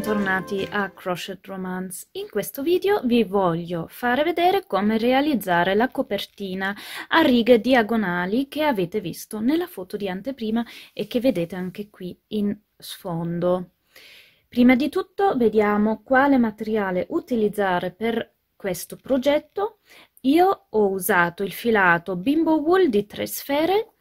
bentornati a Crochet Romance. In questo video vi voglio fare vedere come realizzare la copertina a righe diagonali che avete visto nella foto di anteprima e che vedete anche qui in sfondo. Prima di tutto vediamo quale materiale utilizzare per questo progetto. Io ho usato il filato Bimbo Wool di tre sfere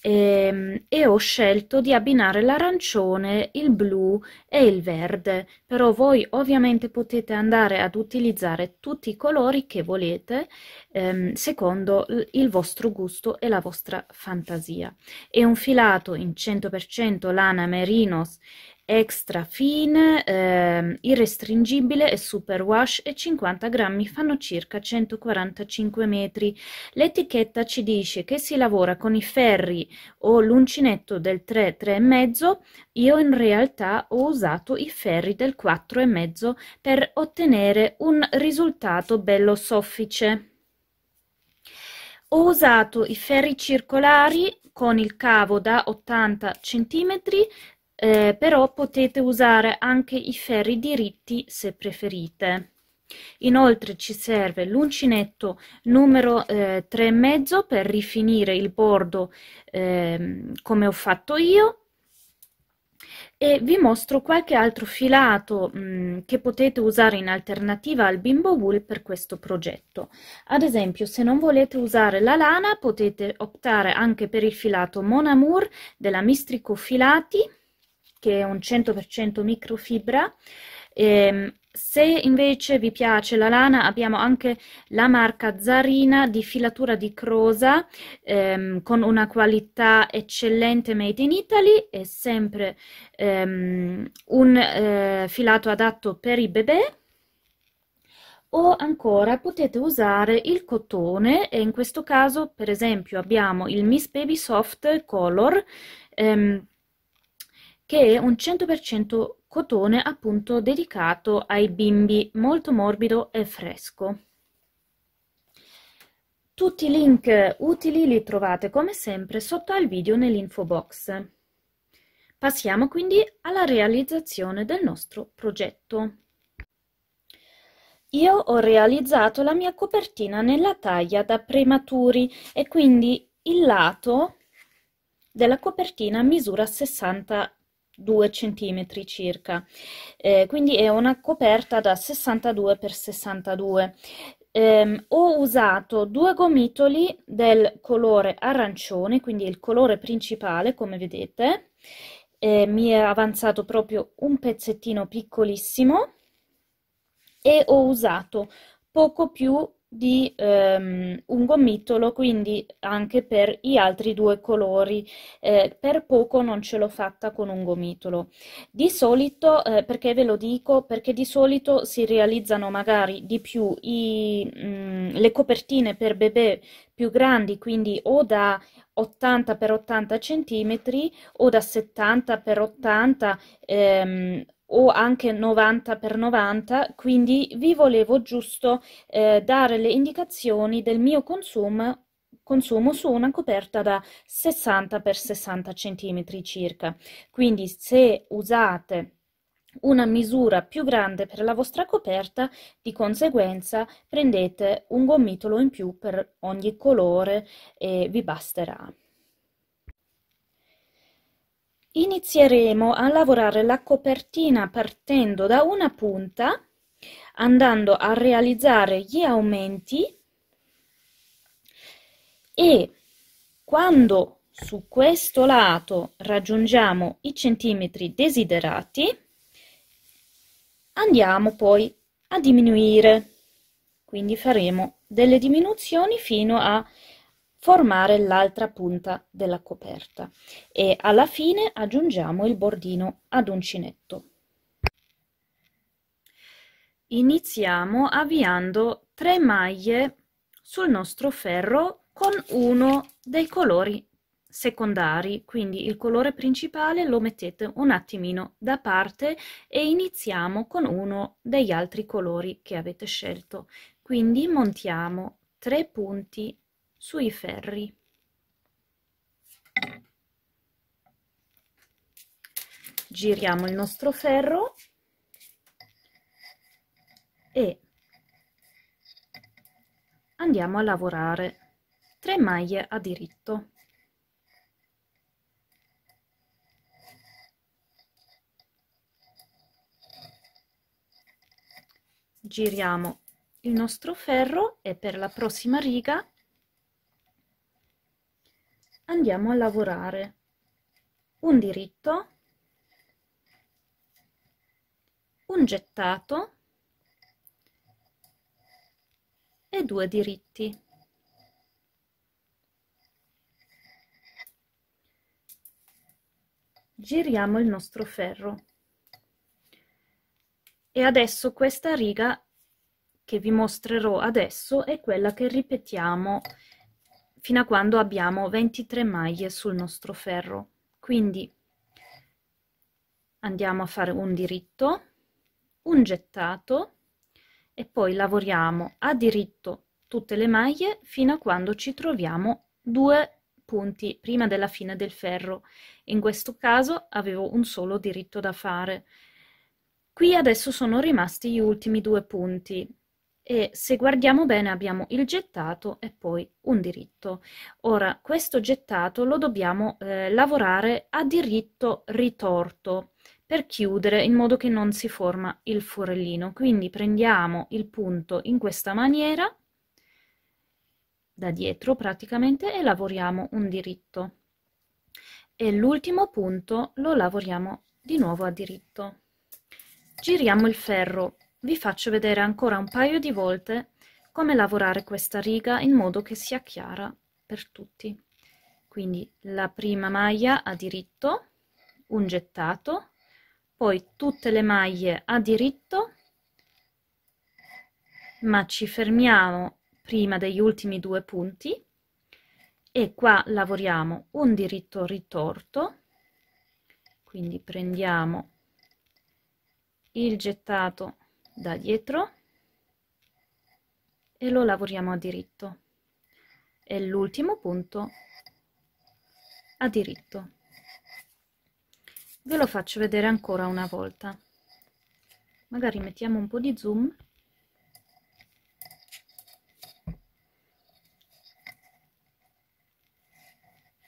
e, ehm, e ho scelto di abbinare l'arancione, il blu e il verde, però voi ovviamente potete andare ad utilizzare tutti i colori che volete ehm, secondo il vostro gusto e la vostra fantasia. È un filato in 100% lana merinos extra fine, eh, irrestringibile e super wash e 50 grammi fanno circa 145 metri. L'etichetta ci dice che si lavora con i ferri o l'uncinetto del 3, 3,5. Io in realtà ho usato i ferri del 4,5 per ottenere un risultato bello soffice. Ho usato i ferri circolari con il cavo da 80 cm eh, però potete usare anche i ferri diritti se preferite. Inoltre ci serve l'uncinetto numero eh, 3,5 per rifinire il bordo eh, come ho fatto io e vi mostro qualche altro filato mh, mm, che potete usare in alternativa al bimbo wool per questo progetto. Ad esempio, se non volete usare la lana, potete optare anche per il filato Mon Amour della Mistrico Filati che è un 100% microfibra. Ehm, se invece vi piace la lana, abbiamo anche la marca Zarina di filatura di crosa ehm, con una qualità eccellente made in Italy, è sempre ehm, un eh, filato adatto per i bebè. O ancora potete usare il cotone e in questo caso per esempio abbiamo il Miss Baby Soft Color ehm, che è un 100% cotone appunto dedicato ai bimbi, molto morbido e fresco. Tutti i link utili li trovate come sempre sotto al video nell'info box. Passiamo quindi alla realizzazione del nostro progetto. Io ho realizzato la mia copertina nella taglia da prematuri e quindi il lato della copertina misura 60 2 cm circa. Eh, quindi è una coperta da 62 x 62. Eh, ho usato due gomitoli del colore arancione, quindi il colore principale, come vedete. Eh, mi è avanzato proprio un pezzettino piccolissimo e ho usato poco più di ehm, un gomitolo quindi anche per gli altri due colori. Eh, per poco non ce l'ho fatta con un gomitolo Di solito, eh, perché ve lo dico, perché di solito si realizzano magari di più i, mh, mm, le copertine per bebè più grandi, quindi o da 80 x 80 cm o da 70 x 80 ehm, o anche 90x90, quindi vi volevo giusto eh, dare le indicazioni del mio consumo, consumo su una coperta da 60x60 cm circa. Quindi se usate una misura più grande per la vostra coperta, di conseguenza prendete un gomitolo in più per ogni colore e vi basterà. Inizieremo a lavorare la copertina partendo da una punta, andando a realizzare gli aumenti e quando su questo lato raggiungiamo i centimetri desiderati, andiamo poi a diminuire. Quindi faremo delle diminuzioni fino a formare l'altra punta della coperta e alla fine aggiungiamo il bordino ad uncinetto. Iniziamo avviando 3 maglie sul nostro ferro con uno dei colori secondari, quindi il colore principale lo mettete un attimino da parte e iniziamo con uno degli altri colori che avete scelto. Quindi montiamo 3 punti sui ferri. Giriamo il nostro ferro e andiamo a lavorare 3 maglie a diritto. Giriamo il nostro ferro e per la prossima riga andiamo a lavorare. Un diritto, un gettato e due diritti. Giriamo il nostro ferro. E adesso questa riga che vi mostrerò adesso è quella che ripetiamo fino a quando abbiamo 23 maglie sul nostro ferro quindi andiamo a fare un diritto un gettato e poi lavoriamo a diritto tutte le maglie fino a quando ci troviamo due punti prima della fine del ferro in questo caso avevo un solo diritto da fare qui adesso sono rimasti gli ultimi due punti e se guardiamo bene abbiamo il gettato e poi un diritto. Ora, questo gettato lo dobbiamo eh, lavorare a diritto ritorto per chiudere in modo che non si forma il forellino. Quindi prendiamo il punto in questa maniera, da dietro praticamente, e lavoriamo un diritto. E l'ultimo punto lo lavoriamo di nuovo a diritto. Giriamo il ferro vi faccio vedere ancora un paio di volte come lavorare questa riga in modo che sia chiara per tutti. Quindi la prima maglia a diritto, un gettato, poi tutte le maglie a diritto, ma ci fermiamo prima degli ultimi due punti e qua lavoriamo un diritto ritorto, quindi prendiamo il gettato da dietro e lo lavoriamo a diritto e l'ultimo punto a diritto ve lo faccio vedere ancora una volta magari mettiamo un po di zoom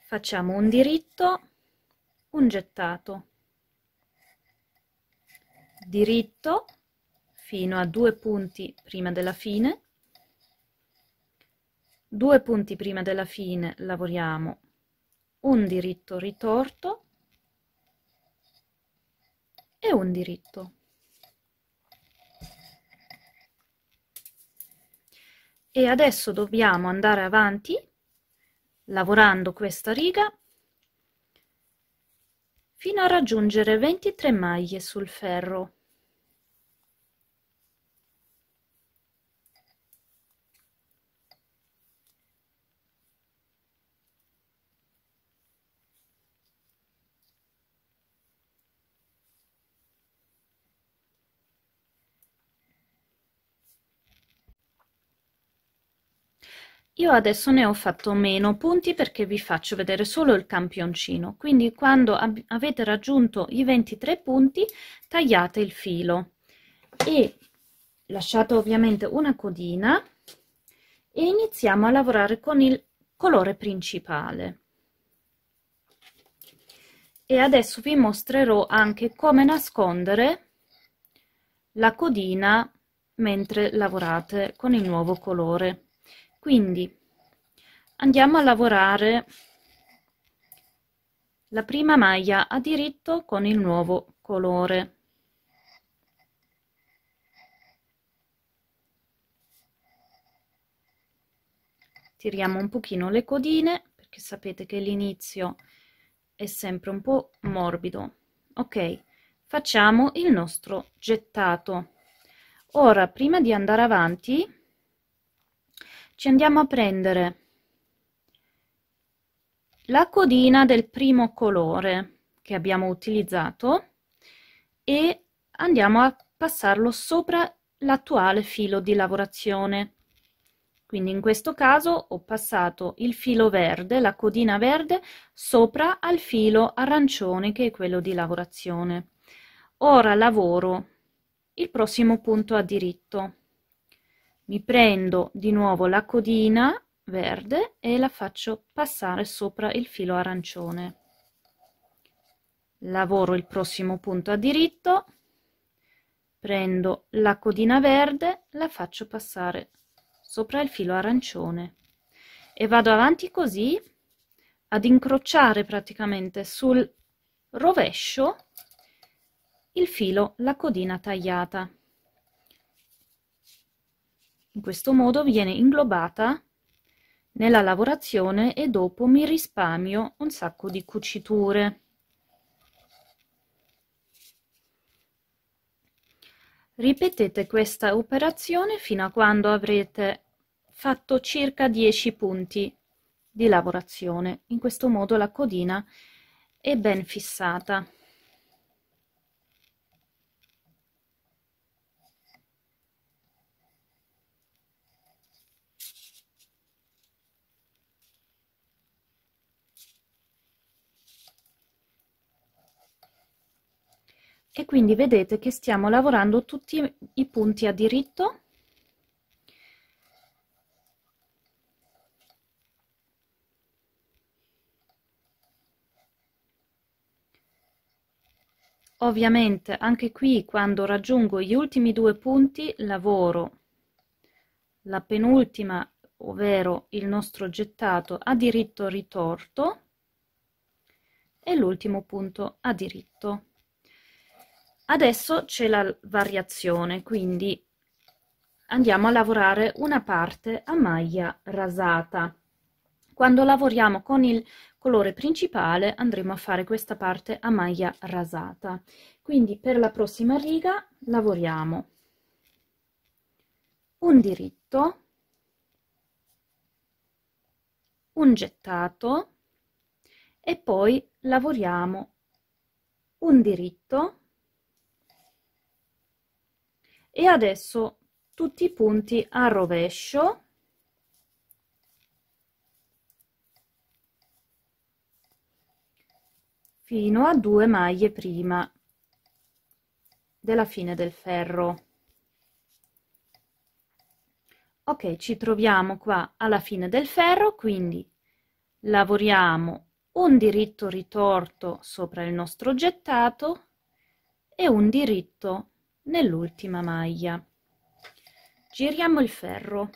facciamo un diritto un gettato diritto fino a due punti prima della fine, due punti prima della fine lavoriamo un diritto ritorto e un diritto. E adesso dobbiamo andare avanti lavorando questa riga fino a raggiungere 23 maglie sul ferro. Io adesso ne ho fatto meno punti perché vi faccio vedere solo il campioncino, quindi quando avete raggiunto i 23 punti tagliate il filo e lasciate ovviamente una codina e iniziamo a lavorare con il colore principale. E adesso vi mostrerò anche come nascondere la codina mentre lavorate con il nuovo colore. Quindi andiamo a lavorare la prima maglia a diritto con il nuovo colore. Tiriamo un pochino le codine perché sapete che l'inizio è sempre un po' morbido. Ok, facciamo il nostro gettato. Ora, prima di andare avanti, ci andiamo a prendere la codina del primo colore che abbiamo utilizzato e andiamo a passarlo sopra l'attuale filo di lavorazione. Quindi in questo caso ho passato il filo verde, la codina verde, sopra al filo arancione che è quello di lavorazione. Ora lavoro il prossimo punto a diritto mi prendo di nuovo la codina verde e la faccio passare sopra il filo arancione lavoro il prossimo punto a diritto prendo la codina verde la faccio passare sopra il filo arancione e vado avanti così ad incrociare praticamente sul rovescio il filo la codina tagliata in questo modo viene inglobata nella lavorazione e dopo mi risparmio un sacco di cuciture. Ripetete questa operazione fino a quando avrete fatto circa 10 punti di lavorazione. In questo modo la codina è ben fissata. e quindi vedete che stiamo lavorando tutti i punti a diritto ovviamente anche qui quando raggiungo gli ultimi due punti lavoro la penultima ovvero il nostro gettato a diritto ritorto e l'ultimo punto a diritto Adesso c'è la variazione, quindi andiamo a lavorare una parte a maglia rasata. Quando lavoriamo con il colore principale andremo a fare questa parte a maglia rasata. Quindi per la prossima riga lavoriamo un diritto, un gettato e poi lavoriamo un diritto, e adesso tutti i punti a rovescio fino a due maglie prima della fine del ferro ok ci troviamo qua alla fine del ferro quindi lavoriamo un diritto ritorto sopra il nostro gettato e un diritto nell'ultima maglia giriamo il ferro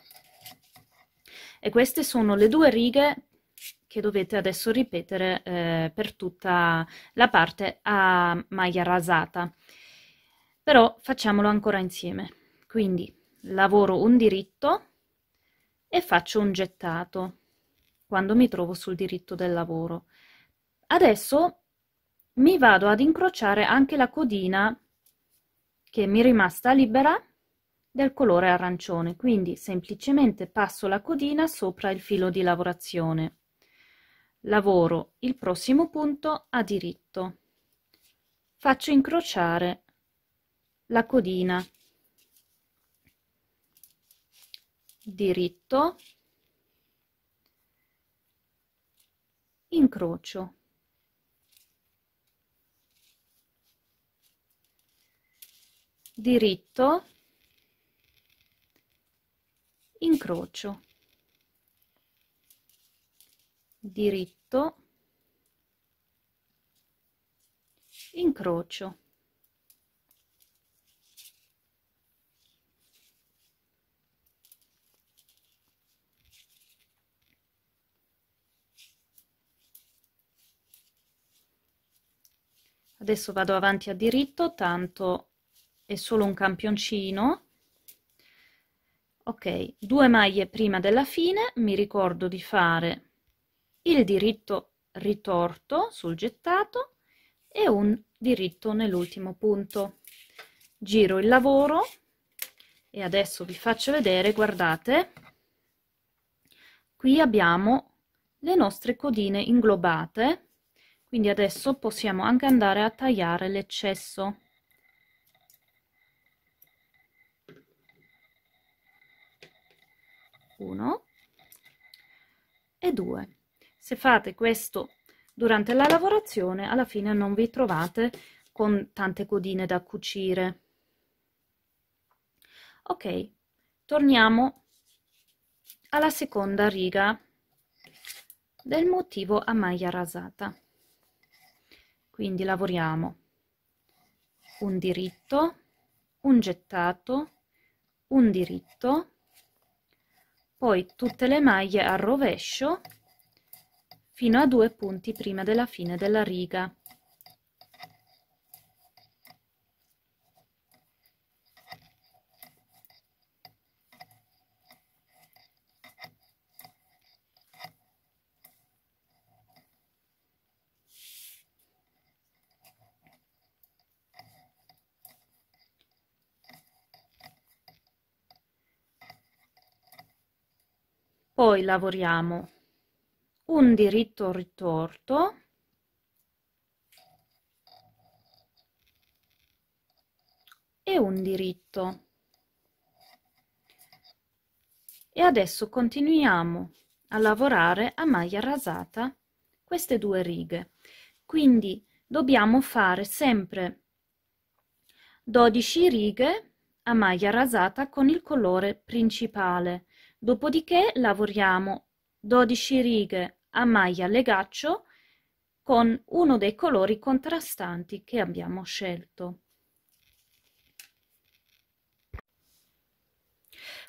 e queste sono le due righe che dovete adesso ripetere eh, per tutta la parte a maglia rasata però facciamolo ancora insieme quindi lavoro un diritto e faccio un gettato quando mi trovo sul diritto del lavoro adesso mi vado ad incrociare anche la codina che mi è rimasta libera del colore arancione, quindi semplicemente passo la codina sopra il filo di lavorazione. Lavoro il prossimo punto a diritto. Faccio incrociare la codina diritto incrocio diritto incrocio diritto incrocio adesso vado avanti a diritto tanto è solo un campioncino ok due maglie prima della fine mi ricordo di fare il diritto ritorto sul gettato e un diritto nell'ultimo punto giro il lavoro e adesso vi faccio vedere guardate qui abbiamo le nostre codine inglobate quindi adesso possiamo anche andare a tagliare l'eccesso 1 e 2. Se fate questo durante la lavorazione, alla fine non vi trovate con tante codine da cucire. Ok, torniamo alla seconda riga del motivo a maglia rasata. Quindi lavoriamo un diritto, un gettato, un diritto, poi tutte le maglie al rovescio fino a due punti prima della fine della riga poi lavoriamo un diritto ritorto e un diritto e adesso continuiamo a lavorare a maglia rasata queste due righe quindi dobbiamo fare sempre 12 righe a maglia rasata con il colore principale Dopodiché lavoriamo 12 righe a maglia legaccio con uno dei colori contrastanti che abbiamo scelto.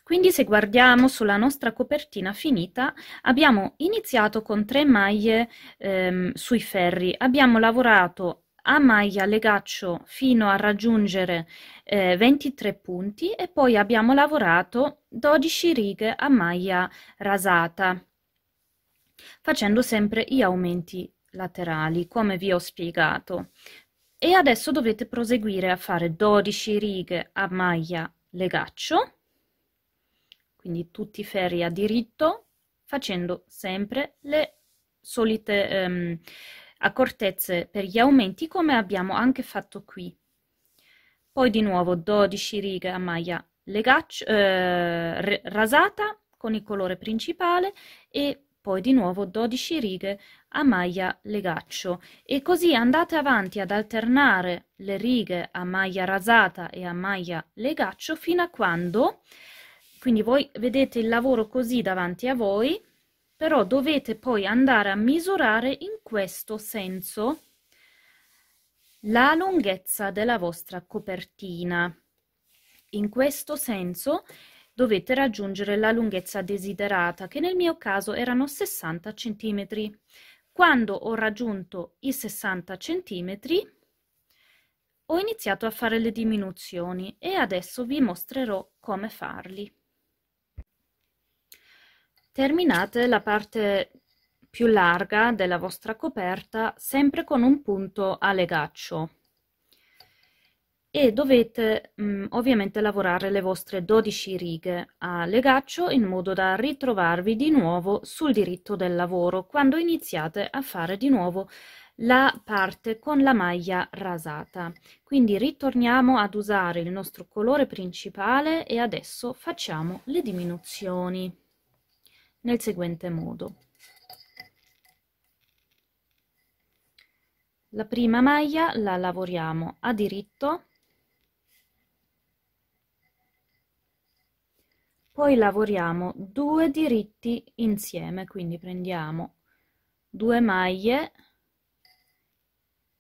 Quindi se guardiamo sulla nostra copertina finita, abbiamo iniziato con tre maglie ehm, sui ferri, abbiamo lavorato a maglia legaccio fino a raggiungere eh, 23 punti e poi abbiamo lavorato 12 righe a maglia rasata facendo sempre gli aumenti laterali come vi ho spiegato e adesso dovete proseguire a fare 12 righe a maglia legaccio quindi tutti ferri a diritto facendo sempre le solite ehm, accortezze per gli aumenti come abbiamo anche fatto qui. Poi di nuovo 12 righe a maglia legaccio, eh, rasata con il colore principale e poi di nuovo 12 righe a maglia legaccio e così andate avanti ad alternare le righe a maglia rasata e a maglia legaccio fino a quando quindi voi vedete il lavoro così davanti a voi però dovete poi andare a misurare in questo senso la lunghezza della vostra copertina. In questo senso dovete raggiungere la lunghezza desiderata, che nel mio caso erano 60 cm. Quando ho raggiunto i 60 cm, ho iniziato a fare le diminuzioni e adesso vi mostrerò come farli. Terminate la parte più larga della vostra coperta sempre con un punto a legaccio e dovete mh, mm, ovviamente lavorare le vostre 12 righe a legaccio in modo da ritrovarvi di nuovo sul diritto del lavoro quando iniziate a fare di nuovo la parte con la maglia rasata. Quindi ritorniamo ad usare il nostro colore principale e adesso facciamo le diminuzioni nel seguente modo. La prima maglia la lavoriamo a diritto, poi lavoriamo due diritti insieme, quindi prendiamo due maglie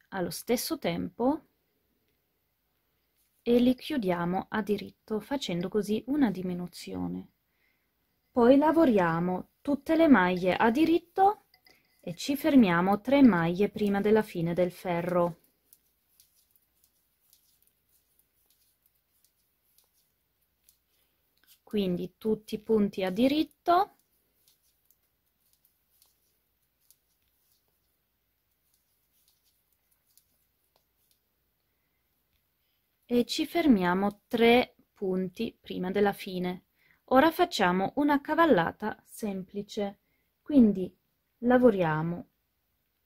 allo stesso tempo e li chiudiamo a diritto facendo così una diminuzione. Poi lavoriamo tutte le maglie a diritto e ci fermiamo 3 maglie prima della fine del ferro. Quindi tutti i punti a diritto. e ci fermiamo 3 punti prima della fine Ora facciamo una cavallata semplice, quindi lavoriamo,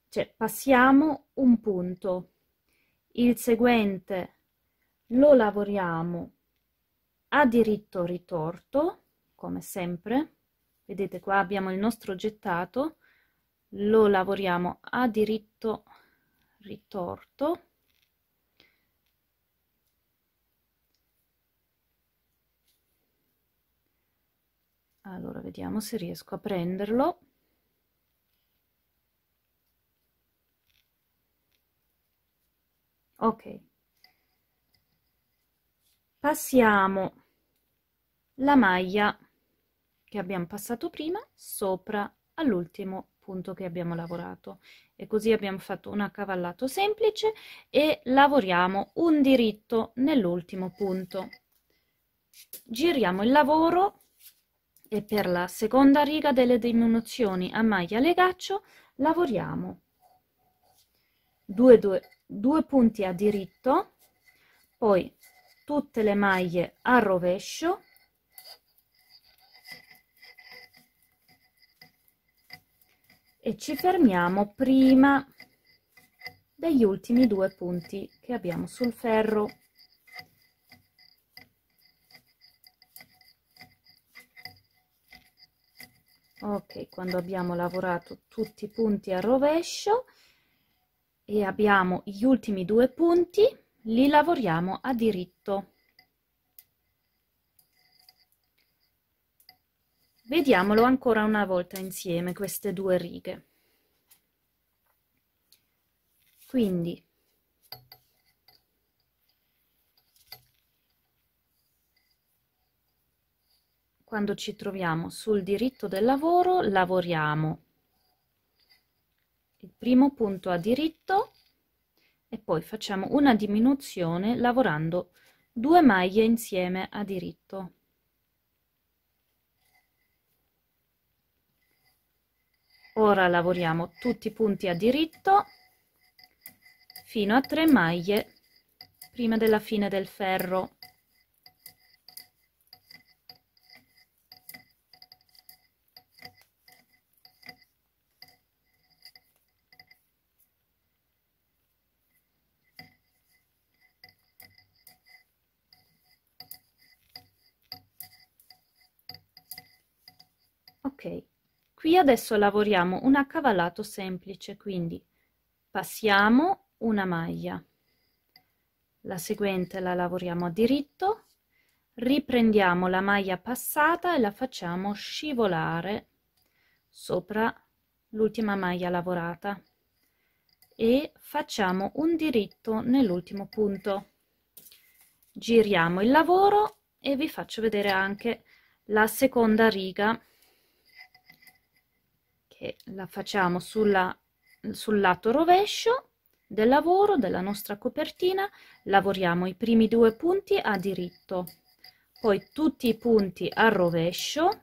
cioè passiamo un punto, il seguente lo lavoriamo a diritto ritorto, come sempre, vedete qua abbiamo il nostro gettato, lo lavoriamo a diritto ritorto, allora vediamo se riesco a prenderlo ok passiamo la maglia che abbiamo passato prima sopra all'ultimo punto che abbiamo lavorato e così abbiamo fatto un accavallato semplice e lavoriamo un diritto nell'ultimo punto giriamo il lavoro e per la seconda riga delle diminuzioni a maglia legaccio lavoriamo 2, 2, 2 punti a diritto poi tutte le maglie a rovescio e ci fermiamo prima degli ultimi due punti che abbiamo sul ferro ok quando abbiamo lavorato tutti i punti a rovescio e abbiamo gli ultimi due punti li lavoriamo a diritto vediamolo ancora una volta insieme queste due righe quindi quando ci troviamo sul diritto del lavoro lavoriamo il primo punto a diritto e poi facciamo una diminuzione lavorando due maglie insieme a diritto. Ora lavoriamo tutti i punti a diritto fino a tre maglie prima della fine del ferro. adesso lavoriamo un accavallato semplice quindi passiamo una maglia la seguente la lavoriamo a diritto riprendiamo la maglia passata e la facciamo scivolare sopra l'ultima maglia lavorata e facciamo un diritto nell'ultimo punto giriamo il lavoro e vi faccio vedere anche la seconda riga che la facciamo sulla, sul lato rovescio del lavoro della nostra copertina lavoriamo i primi due punti a diritto poi tutti i punti a rovescio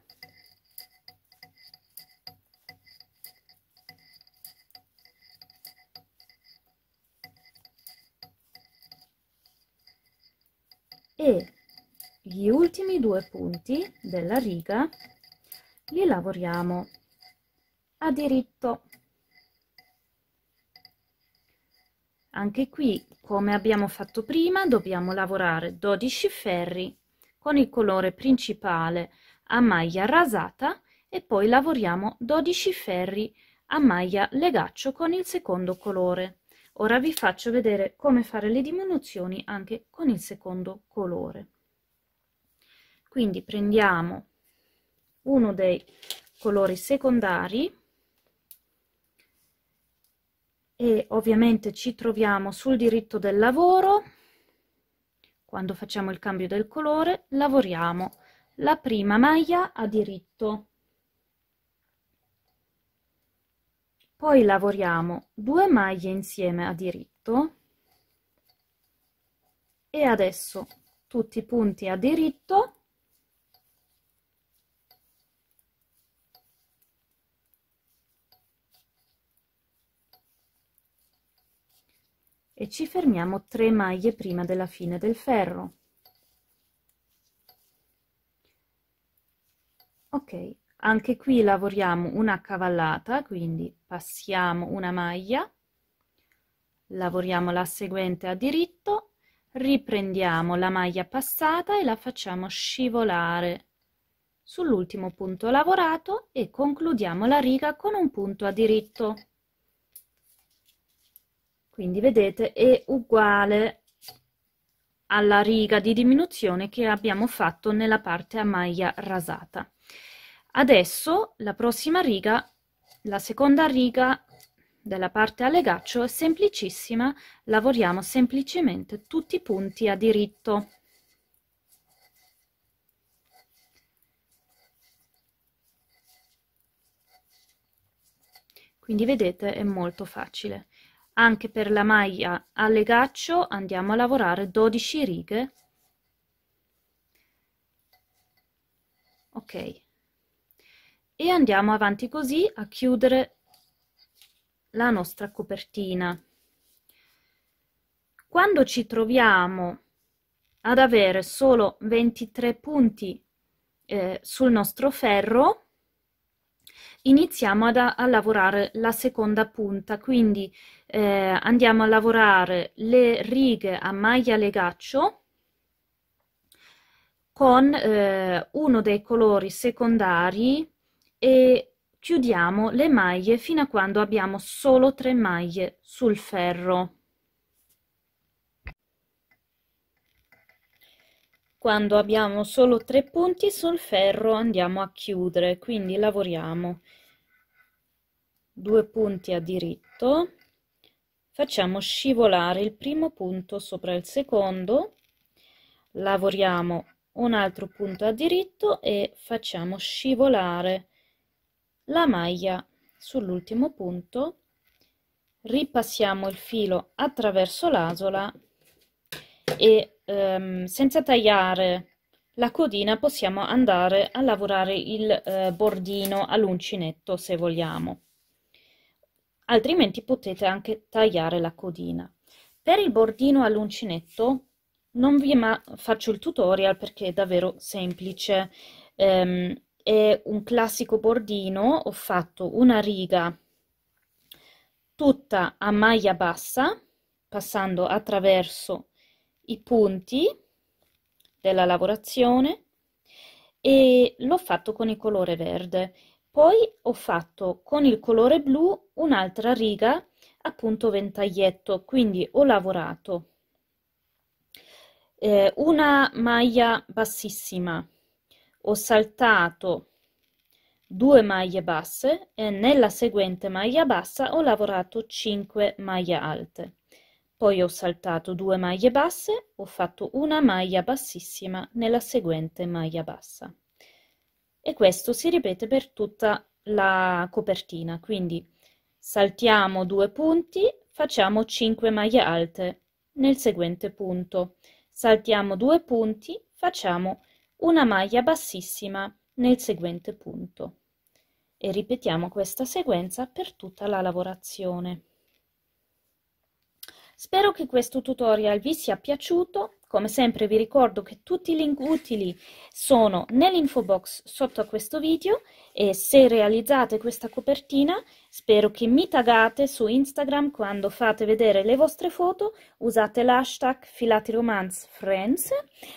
e gli ultimi due punti della riga li lavoriamo ha diritto. Anche qui, come abbiamo fatto prima, dobbiamo lavorare 12 ferri con il colore principale a maglia rasata e poi lavoriamo 12 ferri a maglia legaccio con il secondo colore. Ora vi faccio vedere come fare le diminuzioni anche con il secondo colore. Quindi prendiamo uno dei colori secondari e ovviamente ci troviamo sul diritto del lavoro quando facciamo il cambio del colore lavoriamo la prima maglia a diritto poi lavoriamo due maglie insieme a diritto e adesso tutti i punti a diritto e ci fermiamo 3 maglie prima della fine del ferro ok anche qui lavoriamo una cavallata quindi passiamo una maglia lavoriamo la seguente a diritto riprendiamo la maglia passata e la facciamo scivolare sull'ultimo punto lavorato e concludiamo la riga con un punto a diritto quindi vedete è uguale alla riga di diminuzione che abbiamo fatto nella parte a maglia rasata adesso la prossima riga la seconda riga della parte a legaccio è semplicissima lavoriamo semplicemente tutti i punti a diritto quindi vedete è molto facile anche per la maglia a legaccio andiamo a lavorare 12 righe. Ok. E andiamo avanti così a chiudere la nostra copertina. Quando ci troviamo ad avere solo 23 punti eh, sul nostro ferro, iniziamo ad, a lavorare la seconda punta, quindi eh, andiamo a lavorare le righe a maglia legaccio con eh, uno dei colori secondari e chiudiamo le maglie fino a quando abbiamo solo tre maglie sul ferro. quando abbiamo solo tre punti sul ferro andiamo a chiudere quindi lavoriamo due punti a diritto facciamo scivolare il primo punto sopra il secondo lavoriamo un altro punto a diritto e facciamo scivolare la maglia sull'ultimo punto ripassiamo il filo attraverso l'asola e ehm, senza tagliare la codina possiamo andare a lavorare il eh, bordino all'uncinetto se vogliamo altrimenti potete anche tagliare la codina per il bordino all'uncinetto non vi faccio il tutorial perché è davvero semplice ehm, è un classico bordino ho fatto una riga tutta a maglia bassa passando attraverso i punti della lavorazione e l'ho fatto con il colore verde. Poi ho fatto con il colore blu un'altra riga, appunto ventaglietto, quindi ho lavorato eh, una maglia bassissima, ho saltato due maglie basse e nella seguente maglia bassa ho lavorato 5 maglie alte. Poi ho saltato due maglie basse, ho fatto una maglia bassissima nella seguente maglia bassa. E questo si ripete per tutta la copertina, quindi saltiamo due punti, facciamo 5 maglie alte nel seguente punto. Saltiamo due punti, facciamo una maglia bassissima nel seguente punto. E ripetiamo questa sequenza per tutta la lavorazione. Spero che questo tutorial vi sia piaciuto, come sempre vi ricordo che tutti i link utili sono nell'info box sotto a questo video e se realizzate questa copertina spero che mi taggate su Instagram quando fate vedere le vostre foto, usate l'hashtag filatiromancefriends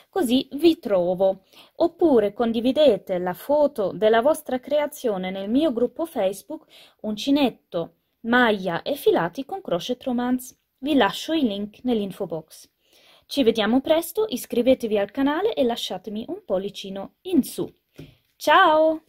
così vi trovo. Oppure condividete la foto della vostra creazione nel mio gruppo Facebook Uncinetto, Maglia e Filati con Crochet Romance. Vi lascio i link nell'info box. Ci vediamo presto, iscrivetevi al canale e lasciatemi un pollicino in su. Ciao!